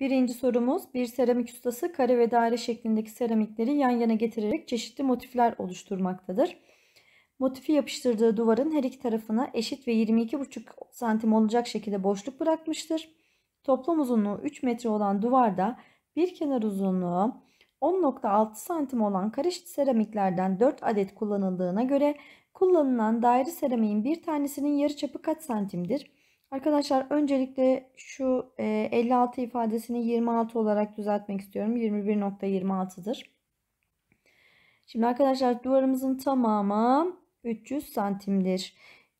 Birinci sorumuz bir seramik ustası kare ve daire şeklindeki seramikleri yan yana getirerek çeşitli motifler oluşturmaktadır. Motifi yapıştırdığı duvarın her iki tarafına eşit ve 22,5 cm olacak şekilde boşluk bırakmıştır. Toplam uzunluğu 3 metre olan duvarda bir kenar uzunluğu 10.6 cm olan karışık seramiklerden 4 adet kullanıldığına göre kullanılan daire seramiğin bir tanesinin yarı çapı kaç santimdir? Arkadaşlar öncelikle şu 56 e, ifadesini 26 olarak düzeltmek istiyorum. 21.26'dır. Şimdi arkadaşlar duvarımızın tamamı 300 santimdir.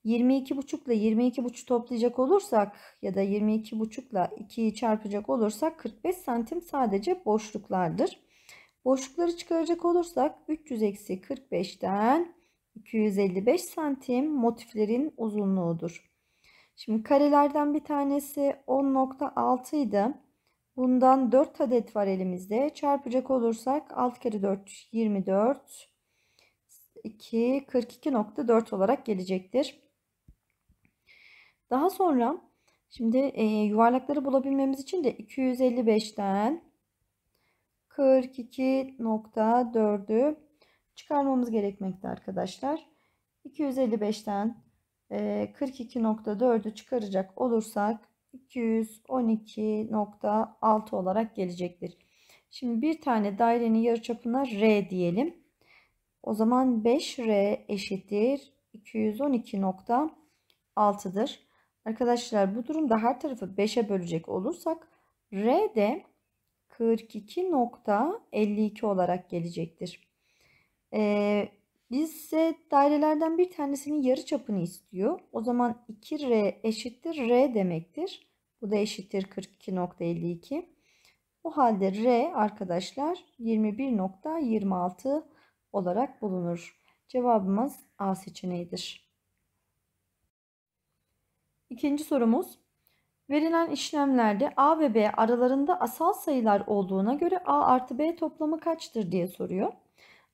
22,5 ile 22,5 toplayacak olursak ya da 22,5 ile 2'yi çarpacak olursak 45 santim sadece boşluklardır. Boşlukları çıkaracak olursak 300 eksi 45'ten 255 santim motiflerin uzunluğudur. Şimdi karelerden bir tanesi 10.6 idi. Bundan 4 adet var elimizde. Çarpacak olursak 6 kere 4 24 2 42.4 olarak gelecektir. Daha sonra şimdi e, yuvarlakları bulabilmemiz için de 255'ten 42.4'ü çıkarmamız gerekmekte arkadaşlar. 255'ten 42.4'ü ee, çıkaracak olursak 212.6 olarak gelecektir. Şimdi bir tane dairenin yarıçapına R diyelim. O zaman 5R eşittir 212.6'dır. Arkadaşlar bu durumda her tarafı 5'e bölecek olursak R de 42.52 olarak gelecektir. Ee, Bizse dairelerden bir tanesinin yarı çapını istiyor. O zaman 2R eşittir R demektir. Bu da eşittir 42.52. O halde R arkadaşlar 21.26 olarak bulunur. Cevabımız A seçeneğidir. İkinci sorumuz. Verilen işlemlerde A ve B aralarında asal sayılar olduğuna göre A artı B toplamı kaçtır diye soruyor.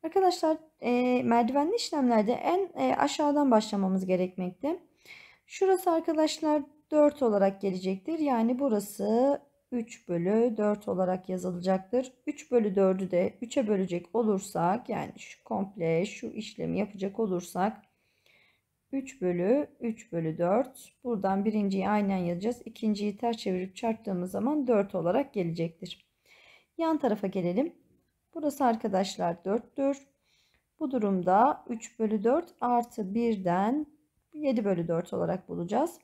Arkadaşlar e, merdivenli işlemlerde en e, aşağıdan başlamamız gerekmekte. Şurası arkadaşlar 4 olarak gelecektir. Yani burası 3 bölü 4 olarak yazılacaktır. 3 bölü 4'ü de 3'e bölecek olursak yani şu komple şu işlemi yapacak olursak 3 bölü 3 bölü 4 buradan birinciyi aynen yazacağız. İkinciyi ters çevirip çarptığımız zaman 4 olarak gelecektir. Yan tarafa gelelim. Burası arkadaşlar 4'tür. Bu durumda 3 bölü 4 artı 1'den 7 bölü 4 olarak bulacağız.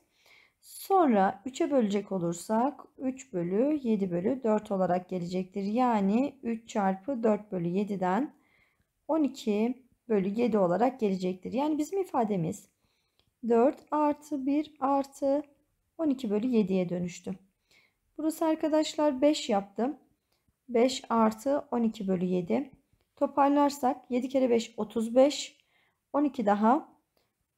Sonra 3'e bölecek olursak 3 bölü 7 bölü 4 olarak gelecektir. Yani 3 çarpı 4 bölü 7'den 12 bölü 7 olarak gelecektir. Yani bizim ifademiz 4 artı 1 artı 12 bölü 7'ye dönüştü. Burası arkadaşlar 5 yaptım. 5 artı 12 bölü 7. Toparlarsak 7 kere 5 35. 12 daha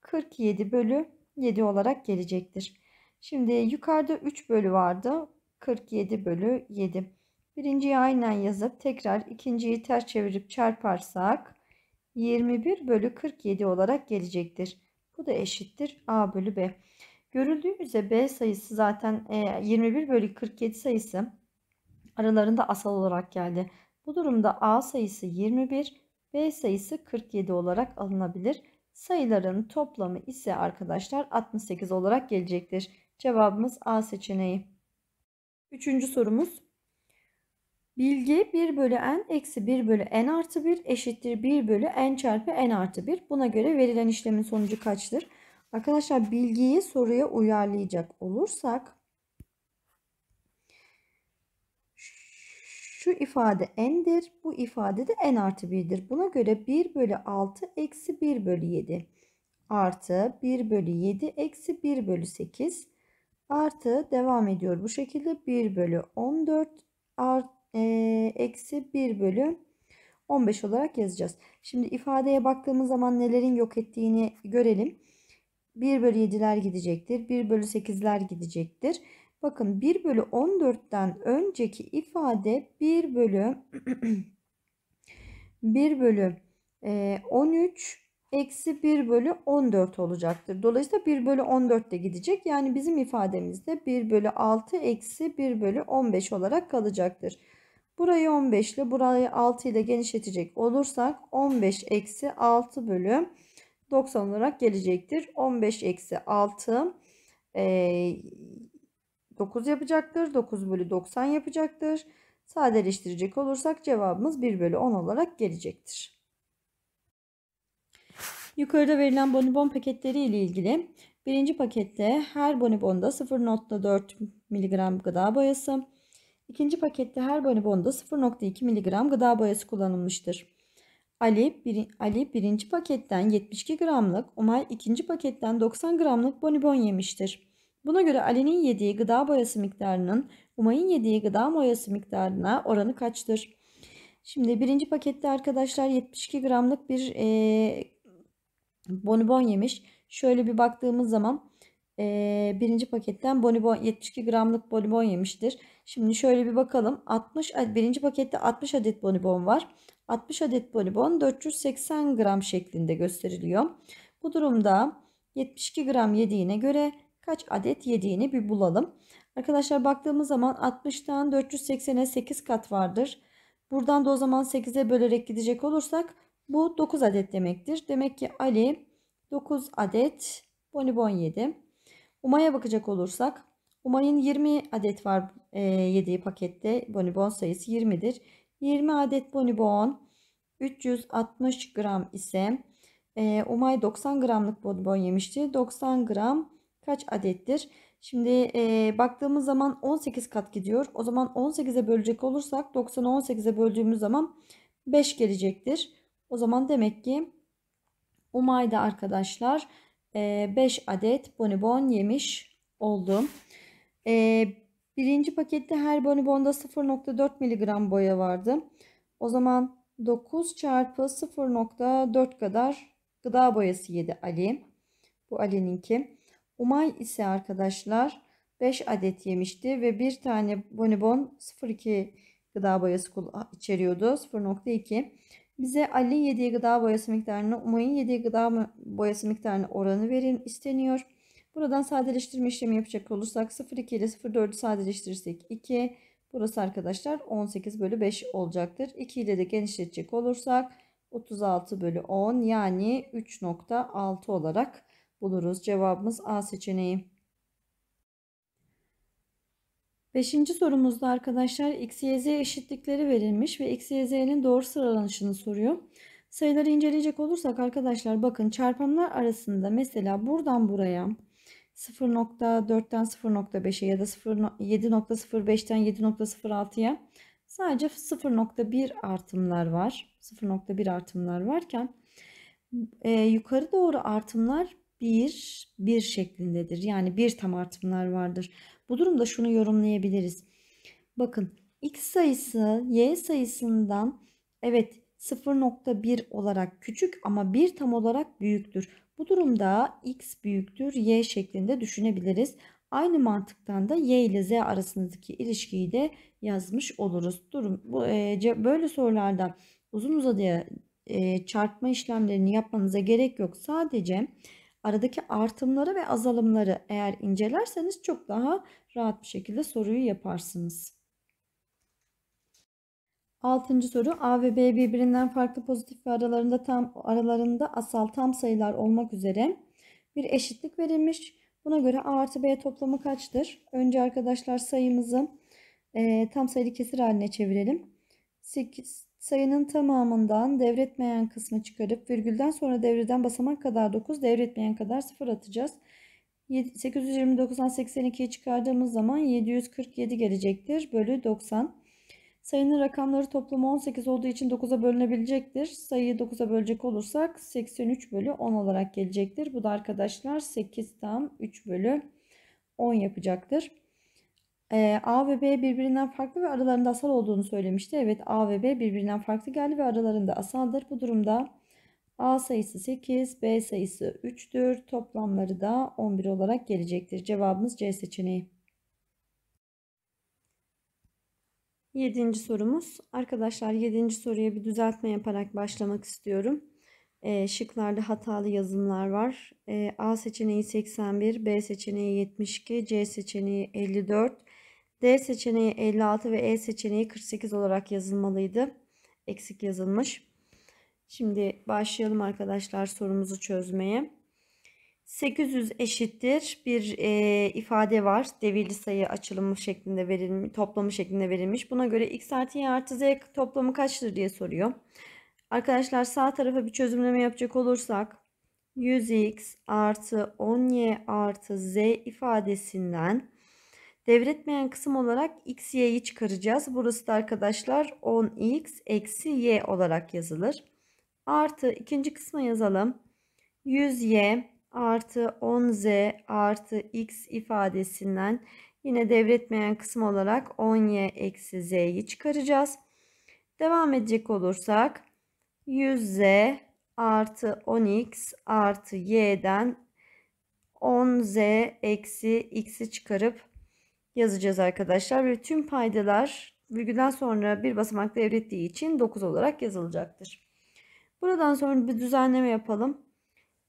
47 bölü 7 olarak gelecektir. Şimdi yukarıda 3 bölü vardı. 47 bölü 7. Birinciyi aynen yazıp tekrar ikinciyi ters çevirip çarparsak 21 bölü 47 olarak gelecektir. Bu da eşittir A bölü B. Görüldüğü üzere B sayısı zaten 21 e, bölü 47 sayısı aralarında asal olarak geldi. Bu durumda A sayısı 21, B sayısı 47 olarak alınabilir. Sayıların toplamı ise arkadaşlar 68 olarak gelecektir. Cevabımız A seçeneği. Üçüncü sorumuz. Bilgi 1 bölü n eksi 1 bölü n artı 1 eşittir 1 bölü n çarpı n artı 1. Buna göre verilen işlemin sonucu kaçtır? Arkadaşlar bilgiyi soruya uyarlayacak olursak Şu ifade n'dir. Bu ifade de n artı 1'dir. Buna göre 1 bölü 6 eksi 1 bölü 7 artı 1 bölü 7 eksi 1 bölü 8 artı devam ediyor bu şekilde 1 bölü 14 art, e, eksi 1 bölü 15 olarak yazacağız. Şimdi ifadeye baktığımız zaman nelerin yok ettiğini görelim. 1 bölü 7'ler gidecektir. 1 bölü 8'ler gidecektir. Bakın 1 bölü 14'ten önceki ifade 1 bölü 1 bölü 13 e, eksi 1 bölü 14 olacaktır. Dolayısıyla 1 bölü 14 de gidecek. Yani bizim ifademizde 1 bölü 6 eksi 1 bölü 15 olarak kalacaktır. Burayı 15 ile burayı 6 ile genişletecek olursak 15 eksi 6 bölü 90 olarak gelecektir. 15 eksi 6 e, 9 yapacaktır. 9 bölü 90 yapacaktır. Sadeleştirecek olursak cevabımız 1 bölü 10 olarak gelecektir. Yukarıda verilen bonibon paketleri ile ilgili birinci pakette her bonibonda 0.4 mg gıda boyası, ikinci pakette her bonibonda 0.2 mg gıda boyası kullanılmıştır. Ali, bir, Ali birinci paketten 72 gramlık, Umay ikinci paketten 90 gramlık bonibon yemiştir. Buna göre Ali'nin yediği gıda boyası miktarının Umay'ın yediği gıda boyası miktarına oranı kaçtır? Şimdi birinci pakette arkadaşlar 72 gramlık bir e, bonibon yemiş. Şöyle bir baktığımız zaman e, birinci paketten bonibon 72 gramlık bonibon yemiştir. Şimdi şöyle bir bakalım. 60 birinci pakette 60 adet bonibon var. 60 adet bonibon 480 gram şeklinde gösteriliyor. Bu durumda 72 gram yediğine göre kaç adet yediğini bir bulalım. Arkadaşlar baktığımız zaman 60'tan 480'e 8 kat vardır. Buradan da o zaman 8'e bölerek gidecek olursak bu 9 adet demektir. Demek ki Ali 9 adet bonibon yedi. Umay'a bakacak olursak Umay'ın 20 adet var e, yediği pakette bonibon sayısı 20'dir. 20 adet bonibon 360 gram ise e, Umay 90 gramlık bonibon yemişti. 90 gram kaç adettir? Şimdi e, baktığımız zaman 18 kat gidiyor. O zaman 18'e bölecek olursak 90'ı 18'e böldüğümüz zaman 5 gelecektir. O zaman demek ki Umay'da arkadaşlar e, 5 adet bonibon yemiş oldum. E, birinci pakette her bonibonda 0.4 mg boya vardı. O zaman 9 çarpı 0.4 kadar gıda boyası yedi Ali. Bu Ali'ninki. Umay ise arkadaşlar 5 adet yemişti ve bir tane bonibon 0.2 gıda boyası içeriyordu. 0.2. Bize Ali'nin yediği gıda boyası miktarını, Umay'ın yediği gıda boyası miktarını oranı verin isteniyor. Buradan sadeleştirme işlemi yapacak olursak 0.2 ile 0.4 sadeleştirirsek 2. Burası arkadaşlar 18 bölü 5 olacaktır. 2 ile de genişletecek olursak 36 bölü 10 yani 3.6 olarak buluruz. Cevabımız A seçeneği. Beşinci sorumuzda arkadaşlar x, y, z eşitlikleri verilmiş ve x, y, z'nin doğru sıralanışını soruyor. Sayıları inceleyecek olursak arkadaşlar bakın çarpımlar arasında mesela buradan buraya 0.4'ten 0.5'e ya da 7.05'ten 7.06'ya sadece 0.1 artımlar var. 0.1 artımlar varken e, yukarı doğru artımlar bir 1 şeklindedir. Yani bir tam artımlar vardır. Bu durumda şunu yorumlayabiliriz. Bakın x sayısı y sayısından evet 0.1 olarak küçük ama bir tam olarak büyüktür. Bu durumda x büyüktür y şeklinde düşünebiliriz. Aynı mantıktan da y ile z arasındaki ilişkiyi de yazmış oluruz. Durum bu e, böyle sorularda uzun uzadıya e, çarpma işlemlerini yapmanıza gerek yok. Sadece aradaki artımları ve azalımları eğer incelerseniz çok daha rahat bir şekilde soruyu yaparsınız. Altıncı soru A ve B birbirinden farklı pozitif ve aralarında tam aralarında asal tam sayılar olmak üzere bir eşitlik verilmiş. Buna göre A artı B toplamı kaçtır? Önce arkadaşlar sayımızı e, tam sayılı kesir haline çevirelim. 8 sayının tamamından devretmeyen kısmı çıkarıp virgülden sonra devreden basamak kadar 9 devretmeyen kadar 0 atacağız. 829'dan 82'yi çıkardığımız zaman 747 gelecektir. Bölü 90. Sayının rakamları toplamı 18 olduğu için 9'a bölünebilecektir. Sayıyı 9'a bölecek olursak 83 bölü 10 olarak gelecektir. Bu da arkadaşlar 8 tam 3 bölü 10 yapacaktır. A ve B birbirinden farklı ve aralarında asal olduğunu söylemişti. Evet A ve B birbirinden farklı geldi ve aralarında asaldır. Bu durumda A sayısı 8, B sayısı 3'tür. Toplamları da 11 olarak gelecektir. Cevabımız C seçeneği. Yedinci sorumuz. Arkadaşlar yedinci soruya bir düzeltme yaparak başlamak istiyorum. E, şıklarda hatalı yazımlar var. E, A seçeneği 81, B seçeneği 72, C seçeneği 54, D seçeneği 56 ve E seçeneği 48 olarak yazılmalıydı. Eksik yazılmış. Şimdi başlayalım arkadaşlar sorumuzu çözmeye. 800 eşittir bir e, ifade var. Devirli sayı açılımı şeklinde verilmiş, toplamı şeklinde verilmiş. Buna göre x artı y artı z toplamı kaçtır diye soruyor. Arkadaşlar sağ tarafa bir çözümleme yapacak olursak 100x artı 10y artı z ifadesinden Devretmeyen kısım olarak x, y'yi çıkaracağız. Burası da arkadaşlar 10x eksi y olarak yazılır. Artı ikinci kısma yazalım. 100y artı 10z artı x ifadesinden yine devretmeyen kısım olarak 10y eksi z'yi çıkaracağız. Devam edecek olursak 100z artı 10x artı y'den 10z eksi x'i çıkarıp yazacağız arkadaşlar ve tüm paydalar virgülden sonra bir basamak devrettiği için 9 olarak yazılacaktır. Buradan sonra bir düzenleme yapalım.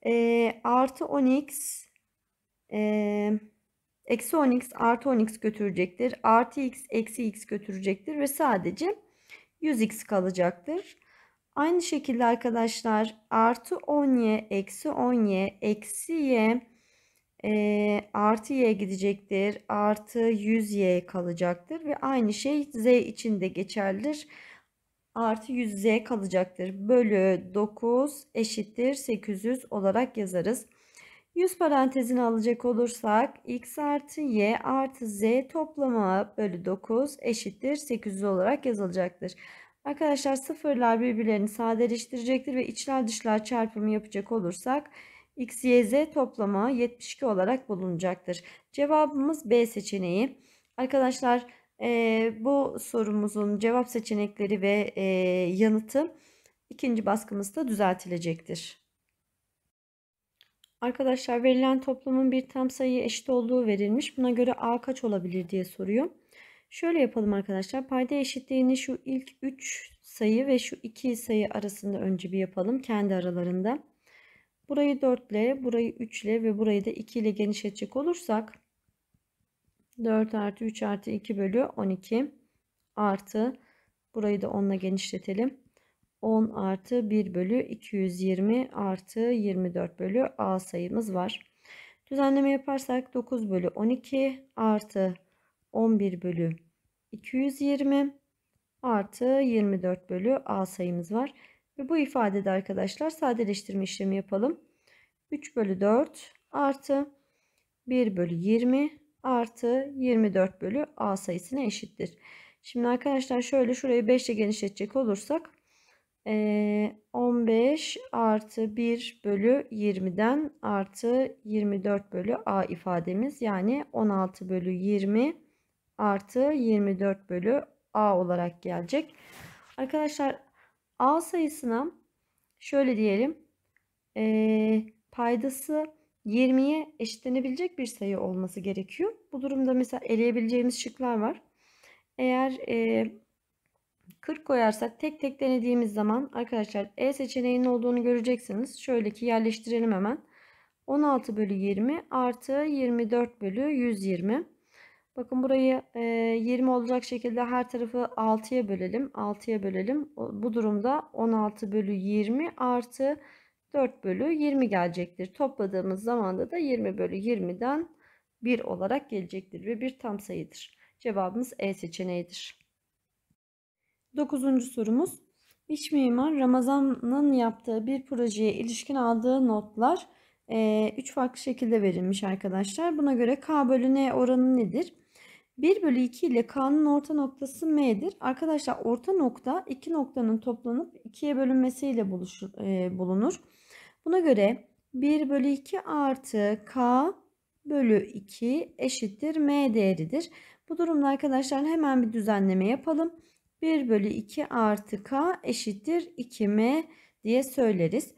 E, artı 10x e, eksi 10x artı 10x götürecektir. Artı x eksi x götürecektir ve sadece 100x kalacaktır. Aynı şekilde arkadaşlar artı 10y eksi 10y eksi y e, artı y gidecektir. Artı 100y kalacaktır. Ve aynı şey z için de geçerlidir. Artı 100z kalacaktır. Bölü 9 eşittir 800 olarak yazarız. 100 parantezini alacak olursak x artı y artı z toplama bölü 9 eşittir 800 olarak yazılacaktır. Arkadaşlar sıfırlar birbirlerini sadeleştirecektir ve içler dışlar çarpımı yapacak olursak x, y, z toplamı 72 olarak bulunacaktır. Cevabımız B seçeneği. Arkadaşlar e, bu sorumuzun cevap seçenekleri ve e, yanıtı ikinci baskımızda düzeltilecektir. Arkadaşlar verilen toplamın bir tam sayı eşit olduğu verilmiş. Buna göre A kaç olabilir diye soruyor. Şöyle yapalım arkadaşlar. Payda eşitliğini şu ilk 3 sayı ve şu 2 sayı arasında önce bir yapalım kendi aralarında. Burayı 4 ile, burayı 3 ile ve burayı da 2 ile genişletecek olursak 4 artı 3 artı 2 bölü 12 artı burayı da 10 ile genişletelim. 10 artı 1 bölü 220 artı 24 bölü A sayımız var. Düzenleme yaparsak 9 bölü 12 artı 11 bölü 220 artı 24 bölü A sayımız var. Ve bu ifadede arkadaşlar sadeleştirme işlemi yapalım. 3 bölü 4 artı 1 bölü 20 artı 24 bölü a sayısına eşittir. Şimdi arkadaşlar şöyle şurayı 5 ile genişletecek olursak 15 artı 1 bölü 20'den artı 24 bölü a ifademiz yani 16 bölü 20 artı 24 bölü a olarak gelecek. Arkadaşlar A sayısına şöyle diyelim e, paydası 20'ye eşitlenebilecek bir sayı olması gerekiyor. Bu durumda mesela eleyebileceğimiz şıklar var. Eğer e, 40 koyarsak tek tek denediğimiz zaman arkadaşlar E seçeneğinin olduğunu göreceksiniz. Şöyle ki yerleştirelim hemen. 16 bölü 20 artı 24 bölü 120. Bakın burayı 20 e, olacak şekilde her tarafı 6'ya bölelim. 6'ya bölelim. Bu durumda 16 bölü 20 artı 4 bölü 20 gelecektir. Topladığımız zaman da 20 bölü 20'den 1 olarak gelecektir ve bir tam sayıdır. Cevabımız E seçeneğidir. 9. sorumuz. İç mimar Ramazan'ın yaptığı bir projeye ilişkin aldığı notlar 3 e, farklı şekilde verilmiş arkadaşlar. Buna göre K bölü N oranı nedir? 1 bölü 2 ile K'nın orta noktası M'dir. Arkadaşlar orta nokta iki noktanın toplanıp 2'ye bölünmesiyle buluşur, e, bulunur. Buna göre 1 bölü 2 artı K bölü 2 eşittir M değeridir. Bu durumda arkadaşlar hemen bir düzenleme yapalım. 1 bölü 2 artı K eşittir 2M diye söyleriz.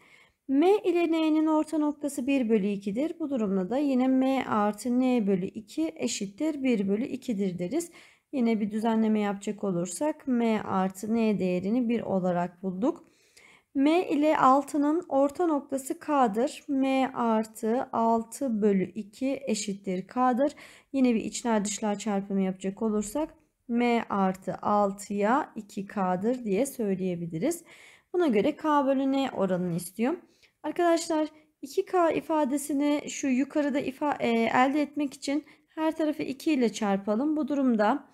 M ile N'nin orta noktası 1 bölü 2'dir. Bu durumda da yine M artı N bölü 2 eşittir 1 bölü 2'dir deriz. Yine bir düzenleme yapacak olursak M artı N değerini 1 olarak bulduk. M ile 6'nın orta noktası K'dır. M artı 6 bölü 2 eşittir K'dır. Yine bir içler dışlar çarpımı yapacak olursak M artı 6'ya 2K'dır diye söyleyebiliriz. Buna göre K bölü N oranını istiyorum. Arkadaşlar 2K ifadesini şu yukarıda ifa e, elde etmek için her tarafı 2 ile çarpalım. Bu durumda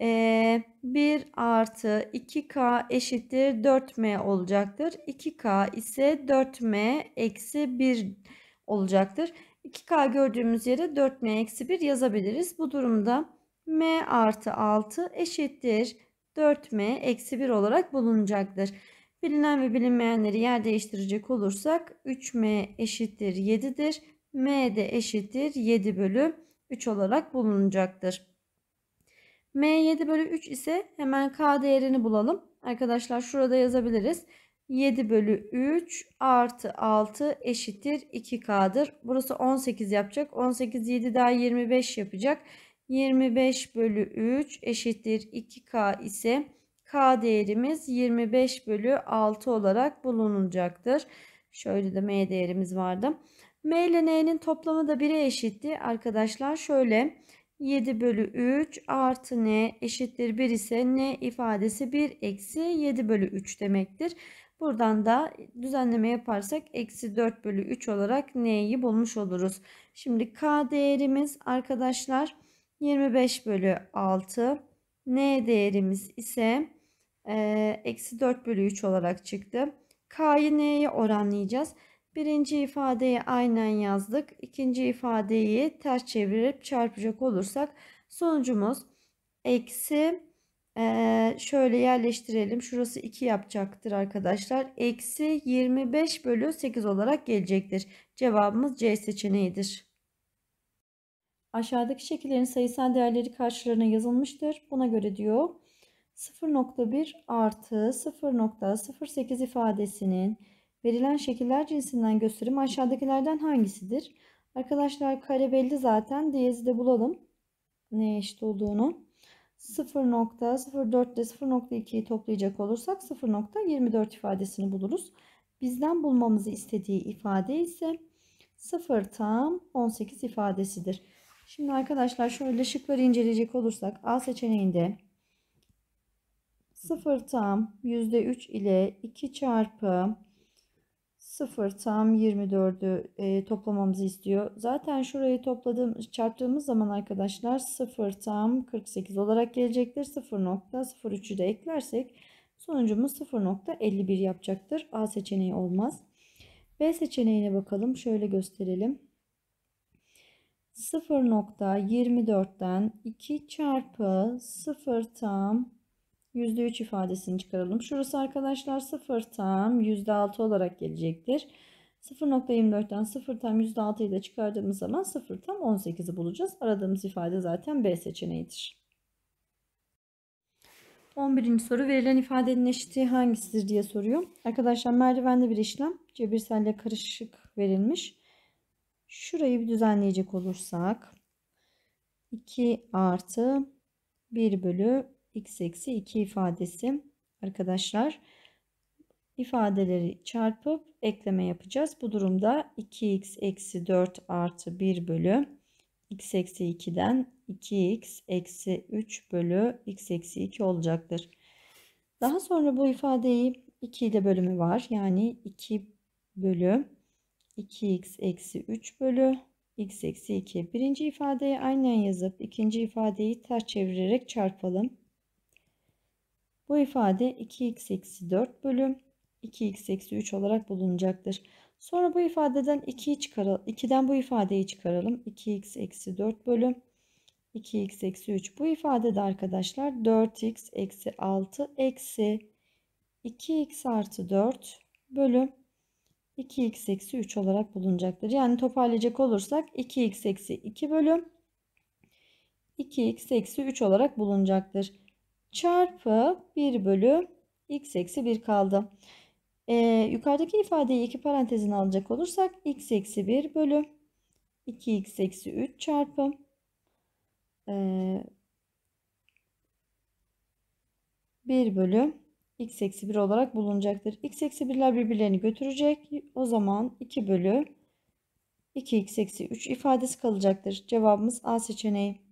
e, 1 artı 2K eşittir 4M olacaktır. 2K ise 4M eksi 1 olacaktır. 2K gördüğümüz yere 4M eksi 1 yazabiliriz. Bu durumda M artı 6 eşittir 4M eksi 1 olarak bulunacaktır. Bilinen ve bilinmeyenleri yer değiştirecek olursak 3m eşittir 7'dir. m de eşittir 7 bölü 3 olarak bulunacaktır. m 7 bölü 3 ise hemen k değerini bulalım. Arkadaşlar şurada yazabiliriz. 7 bölü 3 artı 6 eşittir 2K'dır. Burası 18 yapacak. 18 7 daha 25 yapacak. 25 bölü 3 eşittir 2K ise K değerimiz 25 bölü 6 olarak bulunacaktır. Şöyle de M değerimiz vardı. M ile N'nin toplamı da 1'e eşitti. Arkadaşlar şöyle 7 bölü 3 artı N eşittir 1 ise N ifadesi 1 eksi 7 bölü 3 demektir. Buradan da düzenleme yaparsak eksi 4 bölü 3 olarak N'yi bulmuş oluruz. Şimdi K değerimiz arkadaşlar 25 bölü 6. N değerimiz ise eksi 4 bölü 3 olarak çıktı. K'yı N'ye oranlayacağız. Birinci ifadeyi aynen yazdık. İkinci ifadeyi ters çevirip çarpacak olursak sonucumuz eksi ee, şöyle yerleştirelim. Şurası 2 yapacaktır arkadaşlar. Eksi 25 bölü 8 olarak gelecektir. Cevabımız C seçeneğidir. Aşağıdaki şekillerin sayısal değerleri karşılarına yazılmıştır. Buna göre diyor 0.1 artı 0.08 ifadesinin verilen şekiller cinsinden gösterimi aşağıdakilerden hangisidir? Arkadaşlar kare belli zaten. Diyezi de bulalım. ne eşit olduğunu. 0.04 ile 0.2'yi toplayacak olursak 0.24 ifadesini buluruz. Bizden bulmamızı istediği ifade ise 0 tam 18 ifadesidir. Şimdi arkadaşlar şöyle şıkları inceleyecek olursak A seçeneğinde 0 tam %3 ile 2 çarpı 0 tam 24'ü e, toplamamızı istiyor. Zaten şurayı topladığım, çarptığımız zaman arkadaşlar 0 tam 48 olarak gelecektir. 0.03'ü de eklersek sonucumuz 0.51 yapacaktır. A seçeneği olmaz. B seçeneğine bakalım. Şöyle gösterelim. 0.24'ten 2 çarpı 0 tam %3 ifadesini çıkaralım. Şurası arkadaşlar 0 tam %6 olarak gelecektir. 0.24'ten 0 tam %6'yı ile çıkardığımız zaman 0 tam 18'i bulacağız. Aradığımız ifade zaten B seçeneğidir. 11. soru verilen ifadenin eşitliği hangisidir diye soruyor. Arkadaşlar merdivenli bir işlem cebirselle karışık verilmiş. Şurayı bir düzenleyecek olursak 2 artı 1 bölü x eksi 2 ifadesi arkadaşlar ifadeleri çarpıp ekleme yapacağız. Bu durumda 2x eksi 4 artı 1 bölü x eksi 2'den 2x eksi 3 bölü x eksi 2 olacaktır. Daha sonra bu ifadeyi 2 ile bölümü var. Yani 2 bölü 2x eksi 3 bölü x eksi 2. Birinci ifadeyi aynen yazıp ikinci ifadeyi ters çevirerek çarpalım. Bu ifade 2x eksi 4 bölü 2x eksi 3 olarak bulunacaktır. Sonra bu ifadeden 2'yi çıkaralım. 2'den bu ifadeyi çıkaralım. 2x eksi 4 bölü 2x eksi 3. Bu ifadede arkadaşlar 4x eksi 6 eksi 2x artı 4 bölü 2x eksi 3 olarak bulunacaktır. Yani toparlayacak olursak 2x eksi 2 bölü 2x eksi 3 olarak bulunacaktır çarpı 1 bölü x eksi 1 kaldı. Ee, yukarıdaki ifadeyi iki parantezin alacak olursak x eksi 1 bölü 2x eksi 3 çarpı e, ee, 1 bölü x eksi 1 olarak bulunacaktır. x eksi 1'ler birbirlerini götürecek. O zaman 2 bölü 2x eksi 3 ifadesi kalacaktır. Cevabımız A seçeneği.